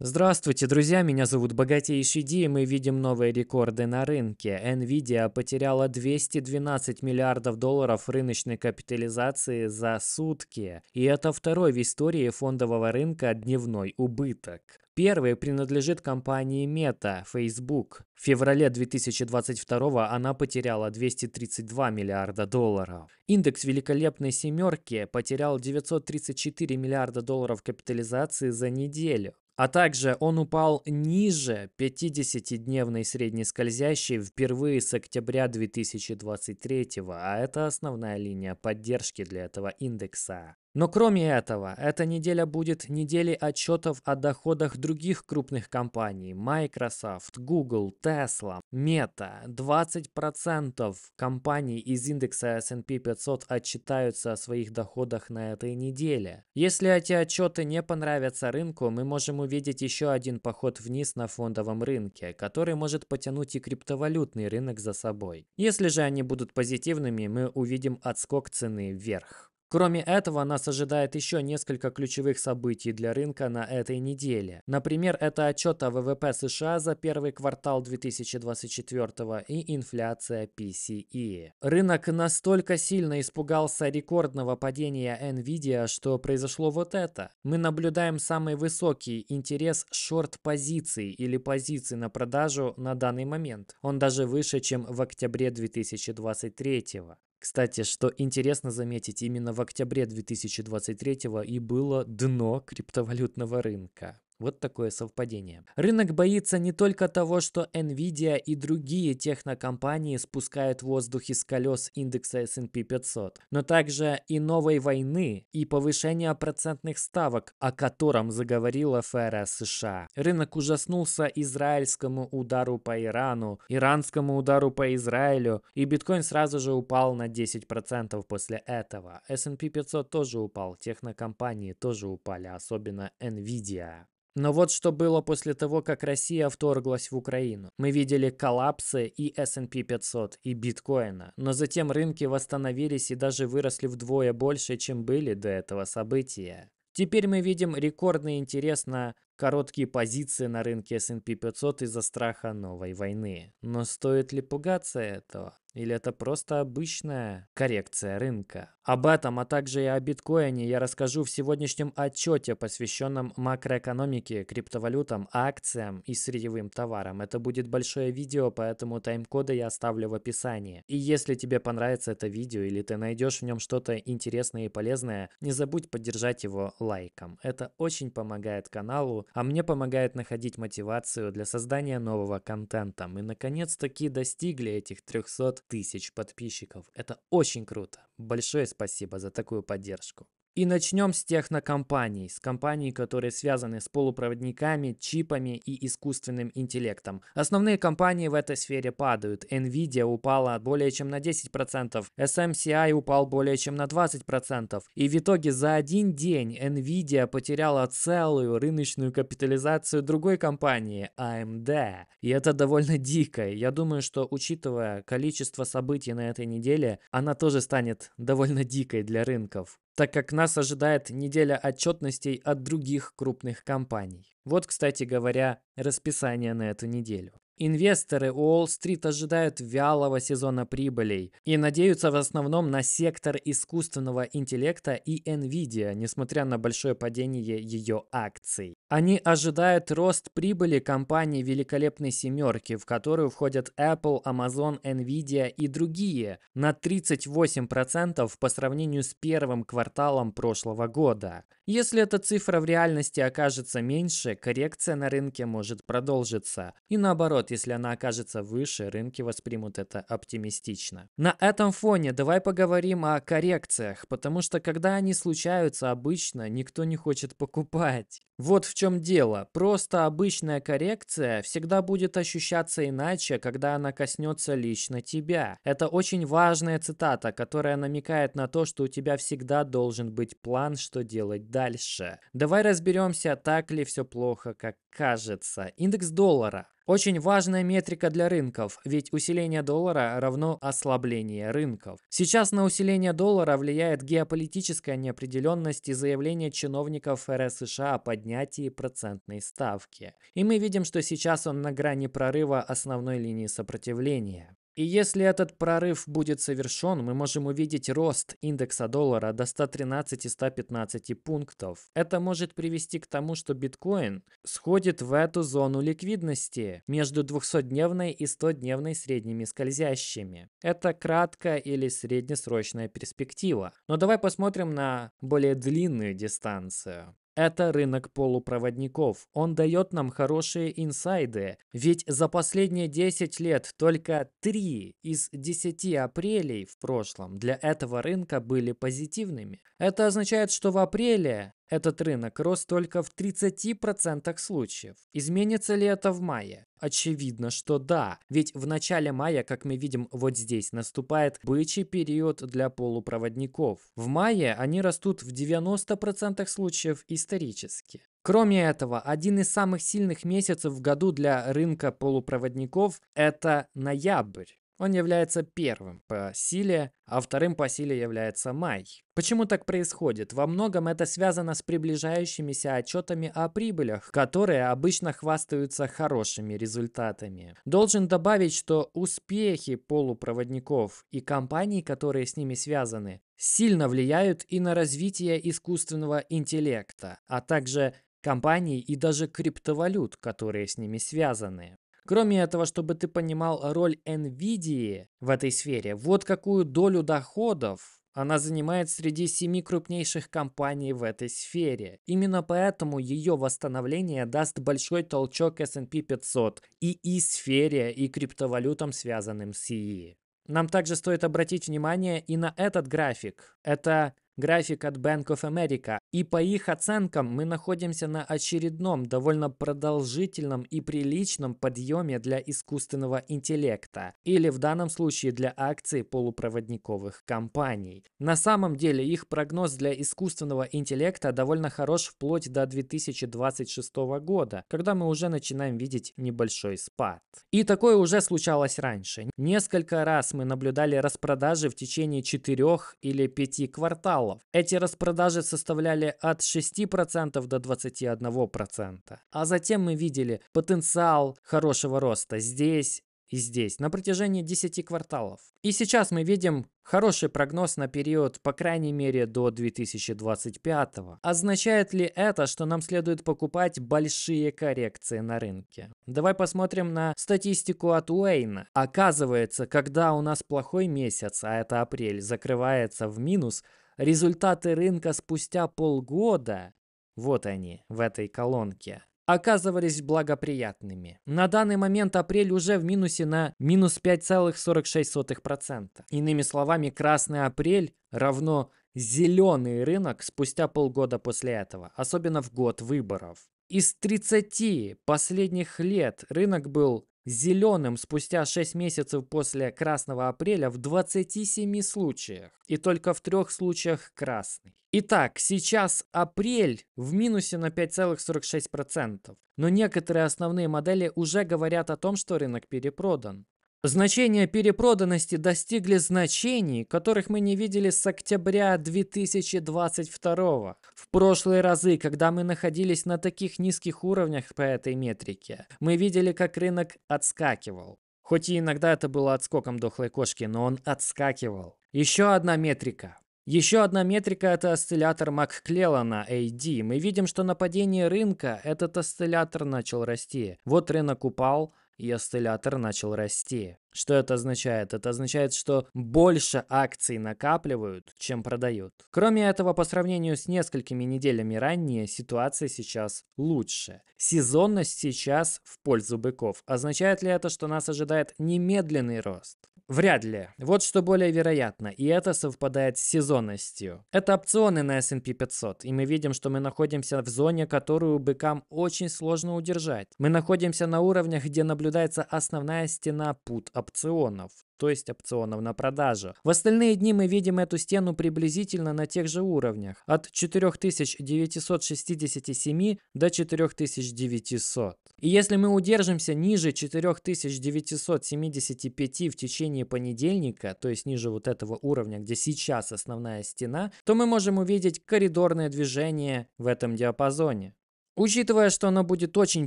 Здравствуйте, друзья, меня зовут Богатейший Ди, и мы видим новые рекорды на рынке. Nvidia потеряла 212 миллиардов долларов рыночной капитализации за сутки, и это второй в истории фондового рынка дневной убыток. Первый принадлежит компании Meta, Facebook. В феврале 2022 она потеряла 232 миллиарда долларов. Индекс великолепной семерки потерял 934 миллиарда долларов капитализации за неделю. А также он упал ниже 50-дневной средней скользящей впервые с октября 2023, а это основная линия поддержки для этого индекса. Но кроме этого, эта неделя будет неделей отчетов о доходах других крупных компаний Microsoft, Google, Tesla, Meta. 20% компаний из индекса S&P 500 отчитаются о своих доходах на этой неделе. Если эти отчеты не понравятся рынку, мы можем увидеть еще один поход вниз на фондовом рынке, который может потянуть и криптовалютный рынок за собой. Если же они будут позитивными, мы увидим отскок цены вверх. Кроме этого, нас ожидает еще несколько ключевых событий для рынка на этой неделе. Например, это отчет о ВВП США за первый квартал 2024 и инфляция PCE. Рынок настолько сильно испугался рекордного падения Nvidia, что произошло вот это. Мы наблюдаем самый высокий интерес шорт-позиций или позиций на продажу на данный момент. Он даже выше, чем в октябре 2023. Кстати, что интересно заметить, именно в октябре 2023 и было дно криптовалютного рынка. Вот такое совпадение. Рынок боится не только того, что Nvidia и другие технокомпании спускают воздух из колес индекса S&P 500, но также и новой войны и повышения процентных ставок, о котором заговорила ФРС США. Рынок ужаснулся израильскому удару по Ирану, иранскому удару по Израилю, и биткоин сразу же упал на 10% после этого. S&P 500 тоже упал, технокомпании тоже упали, особенно Nvidia. Но вот что было после того, как Россия вторглась в Украину. Мы видели коллапсы и S&P 500, и биткоина. Но затем рынки восстановились и даже выросли вдвое больше, чем были до этого события. Теперь мы видим рекордный интерес на короткие позиции на рынке S&P 500 из-за страха новой войны. Но стоит ли пугаться этого? Или это просто обычная коррекция рынка? Об этом, а также и о биткоине я расскажу в сегодняшнем отчете, посвященном макроэкономике, криптовалютам, акциям и сырьевым товарам. Это будет большое видео, поэтому тайм-коды я оставлю в описании. И если тебе понравится это видео или ты найдешь в нем что-то интересное и полезное, не забудь поддержать его лайком. Это очень помогает каналу, а мне помогает находить мотивацию для создания нового контента. Мы наконец-таки достигли этих 300 тысяч подписчиков. Это очень круто. Большое спасибо за такую поддержку. И начнем с технокомпаний, с компаний, которые связаны с полупроводниками, чипами и искусственным интеллектом. Основные компании в этой сфере падают. Nvidia упала более чем на 10%, SMCI упал более чем на 20%. И в итоге за один день Nvidia потеряла целую рыночную капитализацию другой компании, AMD. И это довольно дико. Я думаю, что учитывая количество событий на этой неделе, она тоже станет довольно дикой для рынков так как нас ожидает неделя отчетностей от других крупных компаний. Вот, кстати говоря, расписание на эту неделю. Инвесторы Уолл-стрит ожидают вялого сезона прибылей и надеются в основном на сектор искусственного интеллекта и Nvidia, несмотря на большое падение ее акций. Они ожидают рост прибыли компании «Великолепной семерки», в которую входят Apple, Amazon, Nvidia и другие, на 38% по сравнению с первым кварталом прошлого года. Если эта цифра в реальности окажется меньше, коррекция на рынке может продолжиться. И наоборот, наоборот, если она окажется выше, рынки воспримут это оптимистично. На этом фоне давай поговорим о коррекциях, потому что когда они случаются, обычно никто не хочет покупать. Вот в чем дело. Просто обычная коррекция всегда будет ощущаться иначе, когда она коснется лично тебя. Это очень важная цитата, которая намекает на то, что у тебя всегда должен быть план, что делать дальше. Давай разберемся, так ли все плохо, как кажется. Индекс доллара. Очень важная метрика для рынков, ведь усиление доллара равно ослабление рынков. Сейчас на усиление доллара влияет геополитическая неопределенность и заявление чиновников ФРС США о поднятии процентной ставки. И мы видим, что сейчас он на грани прорыва основной линии сопротивления. И если этот прорыв будет совершен, мы можем увидеть рост индекса доллара до 113-115 пунктов. Это может привести к тому, что биткоин сходит в эту зону ликвидности между 200-дневной и 100-дневной средними скользящими. Это краткая или среднесрочная перспектива. Но давай посмотрим на более длинную дистанцию. Это рынок полупроводников. Он дает нам хорошие инсайды. Ведь за последние 10 лет только 3 из 10 апрелей в прошлом для этого рынка были позитивными. Это означает, что в апреле этот рынок рос только в 30% случаев. Изменится ли это в мае? Очевидно, что да, ведь в начале мая, как мы видим вот здесь, наступает бычий период для полупроводников. В мае они растут в 90% случаев исторически. Кроме этого, один из самых сильных месяцев в году для рынка полупроводников – это ноябрь. Он является первым по силе, а вторым по силе является май. Почему так происходит? Во многом это связано с приближающимися отчетами о прибылях, которые обычно хвастаются хорошими результатами. Должен добавить, что успехи полупроводников и компаний, которые с ними связаны, сильно влияют и на развитие искусственного интеллекта, а также компаний и даже криптовалют, которые с ними связаны. Кроме этого, чтобы ты понимал роль NVIDIA в этой сфере, вот какую долю доходов она занимает среди семи крупнейших компаний в этой сфере. Именно поэтому ее восстановление даст большой толчок S&P 500 и и сфере, и криптовалютам, связанным с ИИ. E e. Нам также стоит обратить внимание и на этот график. Это график от Bank of America. И по их оценкам мы находимся на очередном довольно продолжительном и приличном подъеме для искусственного интеллекта, или в данном случае для акций полупроводниковых компаний. На самом деле их прогноз для искусственного интеллекта довольно хорош вплоть до 2026 года, когда мы уже начинаем видеть небольшой спад. И такое уже случалось раньше. Несколько раз мы наблюдали распродажи в течение 4 или 5 кварталов, кварталов. Эти распродажи составляли от 6% до 21%. А затем мы видели потенциал хорошего роста здесь, и здесь на протяжении 10 кварталов. И сейчас мы видим хороший прогноз на период, по крайней мере, до 2025. Означает ли это, что нам следует покупать большие коррекции на рынке? Давай посмотрим на статистику от Уэйна. Оказывается, когда у нас плохой месяц, а это апрель, закрывается в минус – результаты рынка спустя полгода, вот они в этой колонке, оказывались благоприятными. На данный момент апрель уже в минусе на минус 5,46%. Иными словами, красный апрель равно зеленый рынок спустя полгода после этого, особенно в год выборов. Из 30 последних лет рынок был зеленым спустя 6 месяцев после красного апреля в 27 случаях и только в трех случаях красный. Итак, сейчас апрель в минусе на 5,46%, но некоторые основные модели уже говорят о том, что рынок перепродан. Значения перепроданности достигли значений, которых мы не видели с октября 2022. В прошлые разы, когда мы находились на таких низких уровнях по этой метрике, мы видели, как рынок отскакивал. Хоть и иногда это было отскоком дохлой кошки, но он отскакивал. Еще одна метрика. Еще одна метрика – это осциллятор Макклеллана AD. Мы видим, что на падение рынка этот осциллятор начал расти. Вот рынок упал – и осциллятор начал расти. Что это означает? Это означает, что больше акций накапливают, чем продают. Кроме этого, по сравнению с несколькими неделями ранее, ситуация сейчас лучше. Сезонность сейчас в пользу быков. Означает ли это, что нас ожидает немедленный рост? Вряд ли. Вот что более вероятно, и это совпадает с сезонностью. Это опционы на S&P 500, и мы видим, что мы находимся в зоне, которую быкам очень сложно удержать. Мы находимся на уровнях, где наблюдается основная стена пут опционов то есть опционов на продажу. В остальные дни мы видим эту стену приблизительно на тех же уровнях, от 4967 до 4900. И если мы удержимся ниже 4975 в течение понедельника, то есть ниже вот этого уровня, где сейчас основная стена, то мы можем увидеть коридорное движение в этом диапазоне. Учитывая, что оно будет очень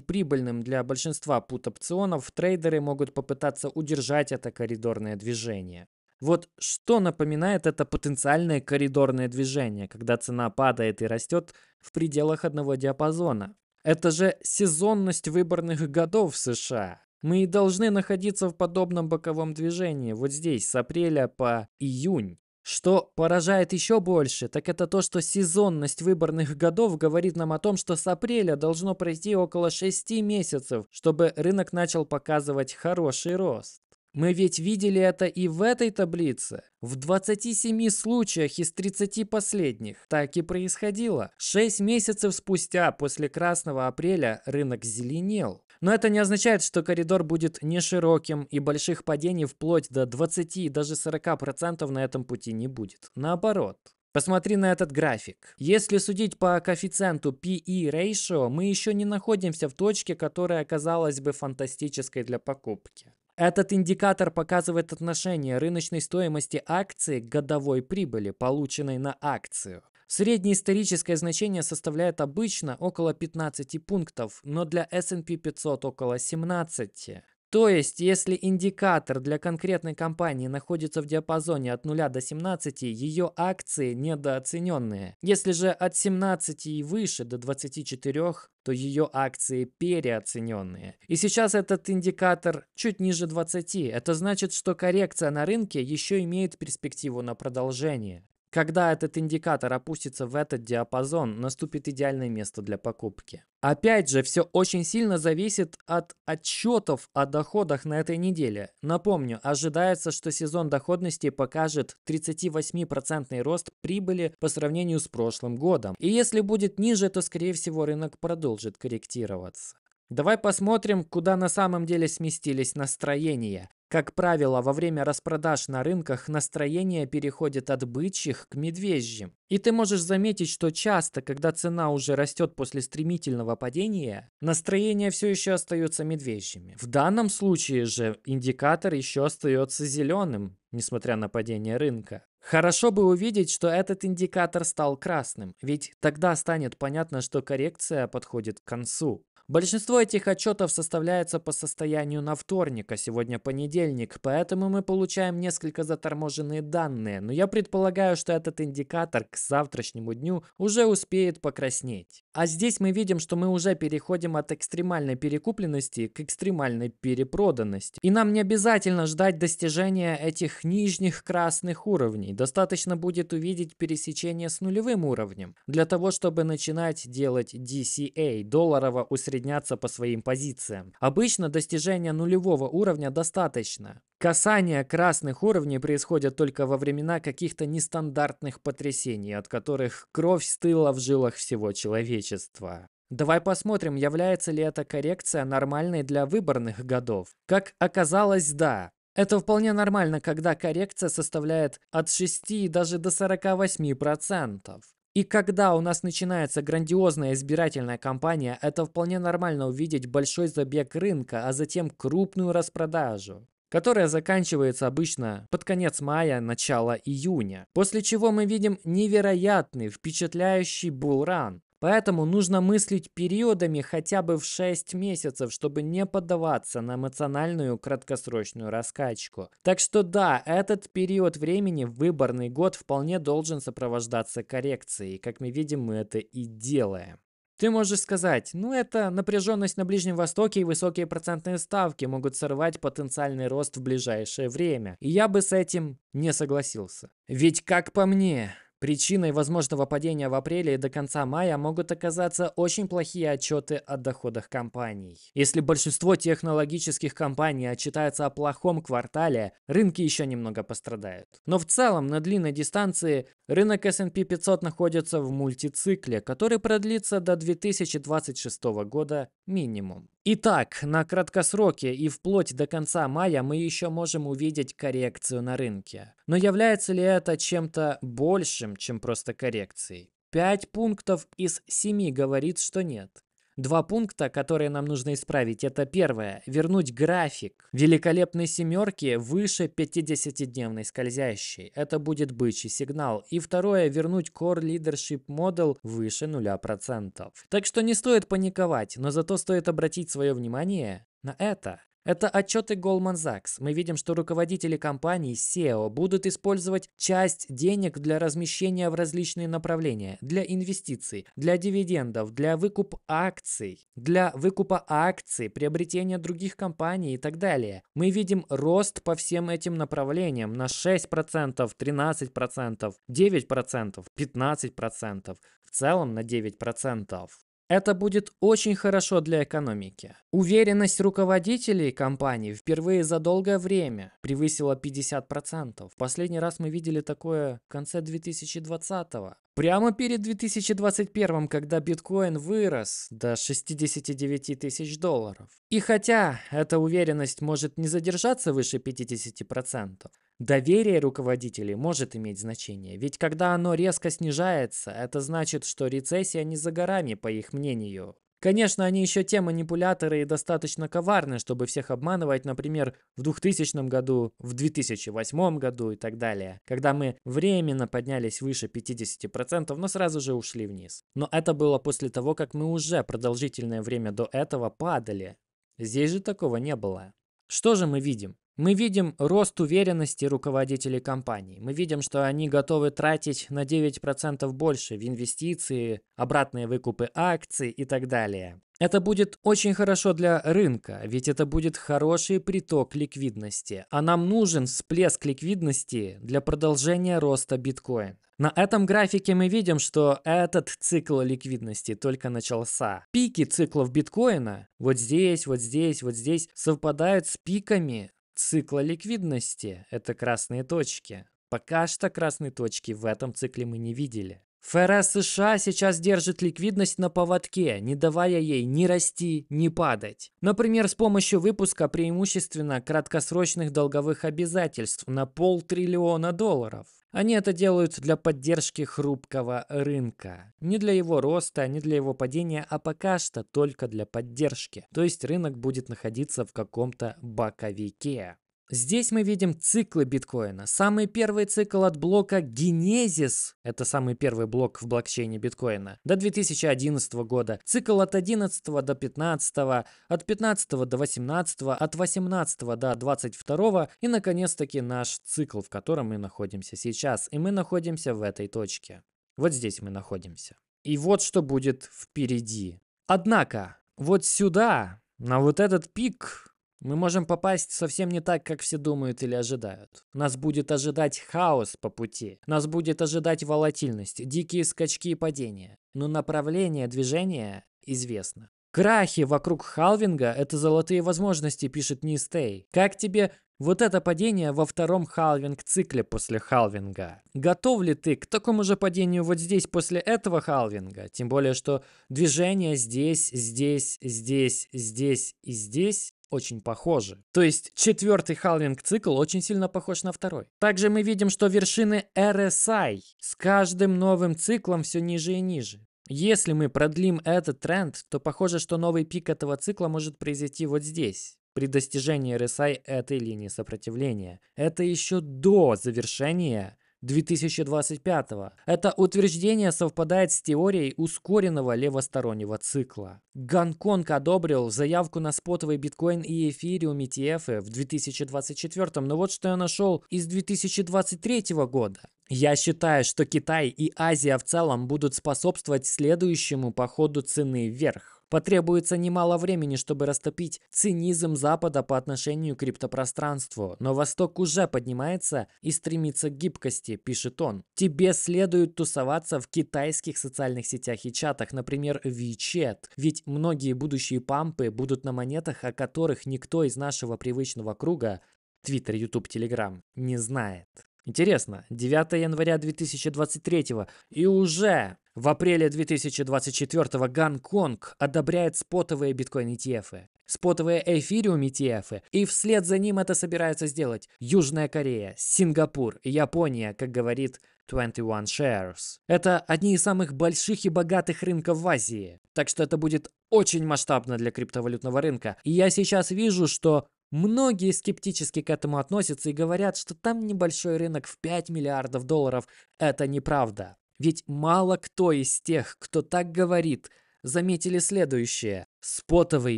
прибыльным для большинства пут-опционов, трейдеры могут попытаться удержать это коридорное движение. Вот что напоминает это потенциальное коридорное движение, когда цена падает и растет в пределах одного диапазона? Это же сезонность выборных годов в США. Мы и должны находиться в подобном боковом движении, вот здесь, с апреля по июнь. Что поражает еще больше, так это то, что сезонность выборных годов говорит нам о том, что с апреля должно пройти около 6 месяцев, чтобы рынок начал показывать хороший рост. Мы ведь видели это и в этой таблице. В 27 случаях из 30 последних так и происходило. 6 месяцев спустя после красного апреля рынок зеленел. Но это не означает, что коридор будет не широким и больших падений вплоть до 20 и даже 40% на этом пути не будет. Наоборот. Посмотри на этот график. Если судить по коэффициенту PE ratio, мы еще не находимся в точке, которая оказалась бы фантастической для покупки. Этот индикатор показывает отношение рыночной стоимости акции к годовой прибыли, полученной на акцию. Среднеисторическое значение составляет обычно около 15 пунктов, но для S&P 500 около 17. То есть, если индикатор для конкретной компании находится в диапазоне от 0 до 17, ее акции недооцененные. Если же от 17 и выше до 24, то ее акции переоцененные. И сейчас этот индикатор чуть ниже 20. Это значит, что коррекция на рынке еще имеет перспективу на продолжение. Когда этот индикатор опустится в этот диапазон, наступит идеальное место для покупки. Опять же, все очень сильно зависит от отчетов о доходах на этой неделе. Напомню, ожидается, что сезон доходности покажет 38% рост прибыли по сравнению с прошлым годом. И если будет ниже, то скорее всего рынок продолжит корректироваться. Давай посмотрим, куда на самом деле сместились настроения. Как правило, во время распродаж на рынках настроение переходит от бычьих к медвежьим. И ты можешь заметить, что часто, когда цена уже растет после стремительного падения, настроения все еще остаются медвежьими. В данном случае же индикатор еще остается зеленым, несмотря на падение рынка. Хорошо бы увидеть, что этот индикатор стал красным, ведь тогда станет понятно, что коррекция подходит к концу. Большинство этих отчетов составляется по состоянию на вторник, а сегодня понедельник, поэтому мы получаем несколько заторможенные данные, но я предполагаю, что этот индикатор к завтрашнему дню уже успеет покраснеть. А здесь мы видим, что мы уже переходим от экстремальной перекупленности к экстремальной перепроданности. И нам не обязательно ждать достижения этих нижних красных уровней, достаточно будет увидеть пересечение с нулевым уровнем, для того, чтобы начинать делать DCA, долларово усреднение присоединяться по своим позициям. Обычно достижения нулевого уровня достаточно. Касание красных уровней происходит только во времена каких-то нестандартных потрясений, от которых кровь стыла в жилах всего человечества. Давай посмотрим, является ли эта коррекция нормальной для выборных годов. Как оказалось, да. Это вполне нормально, когда коррекция составляет от 6 и даже до 48%. И когда у нас начинается грандиозная избирательная кампания, это вполне нормально увидеть большой забег рынка, а затем крупную распродажу которая заканчивается обычно под конец мая, начало июня. После чего мы видим невероятный, впечатляющий булран, Поэтому нужно мыслить периодами хотя бы в 6 месяцев, чтобы не поддаваться на эмоциональную краткосрочную раскачку. Так что да, этот период времени, выборный год, вполне должен сопровождаться коррекцией. как мы видим, мы это и делаем. Ты можешь сказать, ну это напряженность на Ближнем Востоке и высокие процентные ставки могут сорвать потенциальный рост в ближайшее время. И я бы с этим не согласился. Ведь как по мне, Причиной возможного падения в апреле и до конца мая могут оказаться очень плохие отчеты о доходах компаний. Если большинство технологических компаний отчитаются о плохом квартале, рынки еще немного пострадают. Но в целом на длинной дистанции Рынок S&P 500 находится в мультицикле, который продлится до 2026 года минимум. Итак, на краткосроке и вплоть до конца мая мы еще можем увидеть коррекцию на рынке. Но является ли это чем-то большим, чем просто коррекцией? 5 пунктов из 7 говорит, что нет. Два пункта, которые нам нужно исправить, это первое. Вернуть график великолепной семерки выше 50-дневной скользящей. Это будет бычий сигнал. И второе, вернуть Core Leadership Model выше 0%. Так что не стоит паниковать, но зато стоит обратить свое внимание на это. Это отчеты Goldman Sachs. Мы видим, что руководители компании SEO будут использовать часть денег для размещения в различные направления, для инвестиций, для дивидендов, для выкуп акций, для выкупа акций, приобретения других компаний и так далее. Мы видим рост по всем этим направлениям на 6%, 13%, 9%, 15%, в целом на 9%. Это будет очень хорошо для экономики. Уверенность руководителей компании впервые за долгое время превысила 50%. Последний раз мы видели такое в конце 2020-го. Прямо перед 2021, когда биткоин вырос до 69 тысяч долларов. И хотя эта уверенность может не задержаться выше 50%, Доверие руководителей может иметь значение, ведь когда оно резко снижается, это значит, что рецессия не за горами, по их мнению. Конечно, они еще те манипуляторы и достаточно коварны, чтобы всех обманывать, например, в 2000 году, в 2008 году и так далее, когда мы временно поднялись выше 50%, но сразу же ушли вниз. Но это было после того, как мы уже продолжительное время до этого падали. Здесь же такого не было. Что же мы видим? мы видим рост уверенности руководителей компаний. Мы видим, что они готовы тратить на 9% больше в инвестиции, обратные выкупы акций и так далее. Это будет очень хорошо для рынка, ведь это будет хороший приток ликвидности. А нам нужен всплеск ликвидности для продолжения роста биткоина. На этом графике мы видим, что этот цикл ликвидности только начался. Пики циклов биткоина вот здесь, вот здесь, вот здесь совпадают с пиками цикла ликвидности – это красные точки. Пока что красные точки в этом цикле мы не видели. ФРС США сейчас держит ликвидность на поводке, не давая ей ни расти, ни падать. Например, с помощью выпуска преимущественно краткосрочных долговых обязательств на полтриллиона долларов. Они это делают для поддержки хрупкого рынка. Не для его роста, не для его падения, а пока что только для поддержки. То есть рынок будет находиться в каком-то боковике. Здесь мы видим циклы биткоина. Самый первый цикл от блока Genesis, это самый первый блок в блокчейне биткоина, до 2011 года. Цикл от 11 до 15, от 15 до 18, от 18 до 22 и, наконец-таки, наш цикл, в котором мы находимся сейчас. И мы находимся в этой точке. Вот здесь мы находимся. И вот что будет впереди. Однако, вот сюда, на вот этот пик, мы можем попасть совсем не так, как все думают или ожидают. Нас будет ожидать хаос по пути. Нас будет ожидать волатильность, дикие скачки и падения. Но направление движения известно. Крахи вокруг халвинга – это золотые возможности, пишет Нистей. Как тебе вот это падение во втором халвинг-цикле после халвинга. Готов ли ты к такому же падению вот здесь после этого халвинга? Тем более, что движение здесь, здесь, здесь, здесь и здесь очень похожи. То есть четвертый халвинг-цикл очень сильно похож на второй. Также мы видим, что вершины RSI с каждым новым циклом все ниже и ниже. Если мы продлим этот тренд, то похоже, что новый пик этого цикла может произойти вот здесь при достижении RSI этой линии сопротивления. Это еще до завершения 2025. Это утверждение совпадает с теорией ускоренного левостороннего цикла. Гонконг одобрил заявку на спотовый биткоин и эфириум ETF в 2024, но вот что я нашел из 2023 года. Я считаю, что Китай и Азия в целом будут способствовать следующему походу цены вверх. Потребуется немало времени, чтобы растопить цинизм Запада по отношению к криптопространству, но Восток уже поднимается и стремится к гибкости, пишет он. Тебе следует тусоваться в китайских социальных сетях и чатах, например, WeChat, ведь многие будущие пампы будут на монетах, о которых никто из нашего привычного круга Твиттер, Ютуб, Телеграм не знает. Интересно, 9 января 2023 и уже в апреле 2024 Гонконг одобряет спотовые биткоин ETF, спотовые эфириум ETF, и вслед за ним это собирается сделать Южная Корея, Сингапур, Япония, как говорит 21 Shares. Это одни из самых больших и богатых рынков в Азии. Так что это будет очень масштабно для криптовалютного рынка. И я сейчас вижу, что Многие скептически к этому относятся и говорят, что там небольшой рынок в 5 миллиардов долларов. Это неправда. Ведь мало кто из тех, кто так говорит, заметили следующее. Спотовый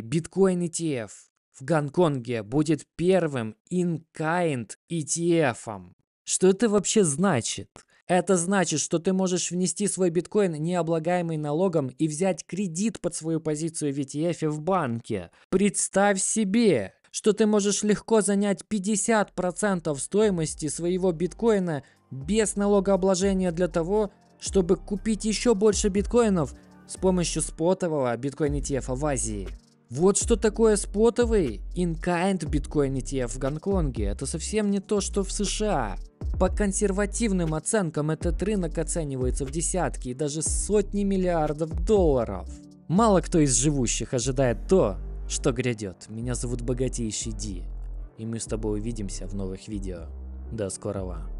биткоин ETF в Гонконге будет первым in-kind ETF. Что это вообще значит? Это значит, что ты можешь внести свой биткоин, не облагаемый налогом, и взять кредит под свою позицию в ETF в банке. Представь себе, что ты можешь легко занять 50% стоимости своего биткоина без налогообложения для того, чтобы купить еще больше биткоинов с помощью спотового биткоин ETF в Азии. Вот что такое спотовый in-kind биткоин ETF в Гонконге. Это совсем не то, что в США. По консервативным оценкам этот рынок оценивается в десятки и даже сотни миллиардов долларов. Мало кто из живущих ожидает то, что грядет. Меня зовут Богатейший Ди, и мы с тобой увидимся в новых видео. До скорого.